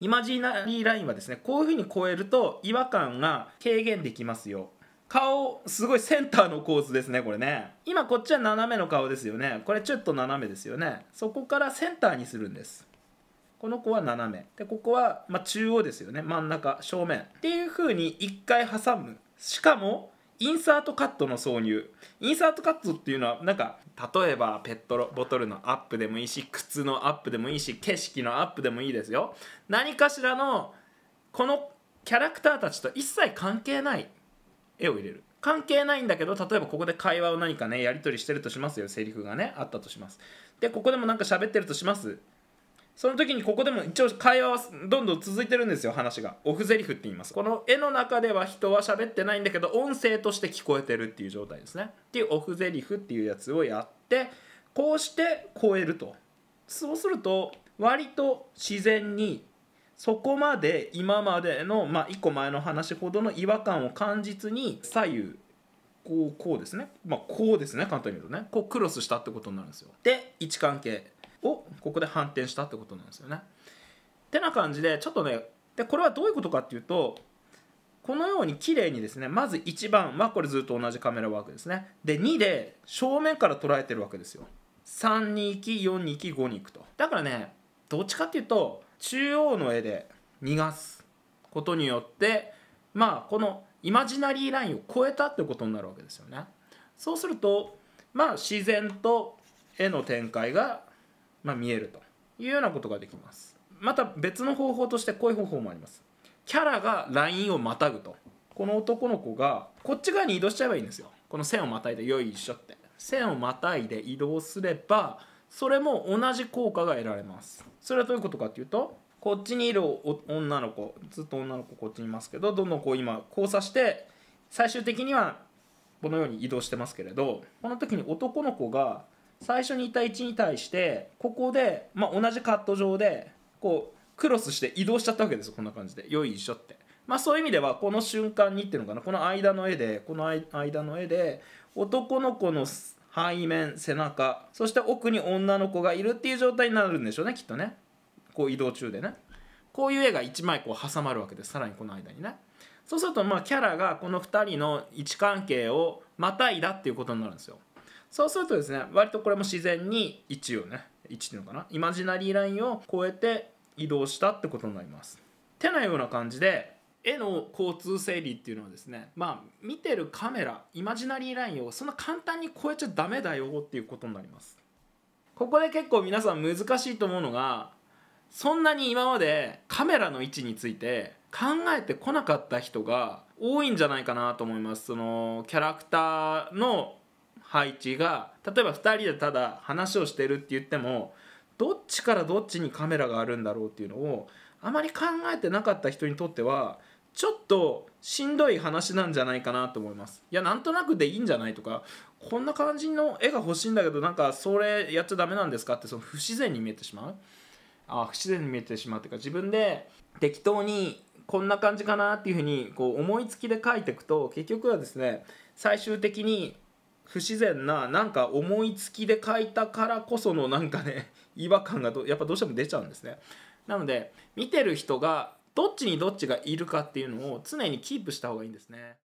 イマジナリーラインはですねこういうふうに超えると違和感が軽減できますよ顔すごいセンターの構図ですねこれね今こっちは斜めの顔ですよねこれちょっと斜めですよねそこからセンターにするんですこの子は斜めでここは、ま中央ですよね真ん中正面っていう風に1回挟むしかもインサートカットの挿入インサートカットっていうのはなんか例えばペットボトルのアップでもいいし靴のアップでもいいし景色のアップでもいいですよ何かしらのこのキャラクターたちと一切関係ない絵を入れる関係ないんだけど例えばここで会話を何かねやり取りしてるとしますよセリフがねあったとしますでここでもなんか喋ってるとしますその時にここでも一応会話はどんどん続いてるんですよ話がオフゼリフって言いますこの絵の中では人は喋ってないんだけど音声として聞こえてるっていう状態ですねっていうオフゼリフっていうやつをやってこうして超えるとそうすると割と自然にそこまで今までの、まあ、1個前の話ほどの違和感を感じずに左右こうこうですねまあこうですね簡単に言うとねこうクロスしたってことになるんですよで位置関係おここで反転したってことなんですよね。ってな感じでちょっとねでこれはどういうことかっていうとこのように綺麗にですねまず1番はこれずっと同じカメラワークですねで2で正面から捉えてるわけですよ3に行き4に行き5に行くとだからねどっちかっていうと中央の絵で逃がすことによってまあこのイマジナリーラインを超えたってことになるわけですよねそうするとまあ自然と絵の展開がまあ、見えるというようなことができますまた別の方法としてこういう方法もありますキャラがラインをまたぐとこの男の子がこっち側に移動しちゃえばいいんですよこの線をまたいでよいしょって線をまたいで移動すればそれも同じ効果が得られますそれはどういうことかっていうとこっちにいる女の子ずっと女の子こっちにいますけどどんどんこう今交差して最終的にはこのように移動してますけれどこの時に男の子が最初にった位置に対してここで、まあ、同じカット上でこうクロスして移動しちゃったわけですよこんな感じでよいしょって。まあ、そういう意味ではこの瞬間にっていうのかなこの間の絵でこの間の絵で男の子の背面背中そして奥に女の子がいるっていう状態になるんでしょうねきっとねこう移動中でねこういう絵が1枚こう挟まるわけですさらにこの間にねそうするとまあキャラがこの2人の位置関係をまたいだっていうことになるんですよそうするとですね割とこれも自然に1をね1っていうのかなイマジナリーラインを越えて移動したってことになります。手のような感じで絵の交通整理っていうのはですねまあ見てるカメライマジナリーラインをそんな簡単に超えちゃダメだよっていうことになりますここで結構皆さん難しいと思うのがそんなに今までカメラの位置について考えてこなかった人が多いんじゃないかなと思いますそのキャラクターの配置が例えば2人でただ話をしてるって言ってもどっちからどっちにカメラがあるんだろうっていうのをあまり考えてなかった人にとってはちょっとしんどい話なんじゃないかなと思います。いやなんとなくでいいんじゃないとかこんな感じの絵が欲しいんだけどなんかそれやっちゃダメなんですかってその不自然に見えてしまう。あ不自然に見えてしまうっていうか自分で適当にこんな感じかなっていうふうにこう思いつきで描いていくと結局はですね最終的に不自然ななんか思いつきで書いたからこそのなんかね 違和感がやっぱどうしても出ちゃうんですねなので見てる人がどっちにどっちがいるかっていうのを常にキープした方がいいんですね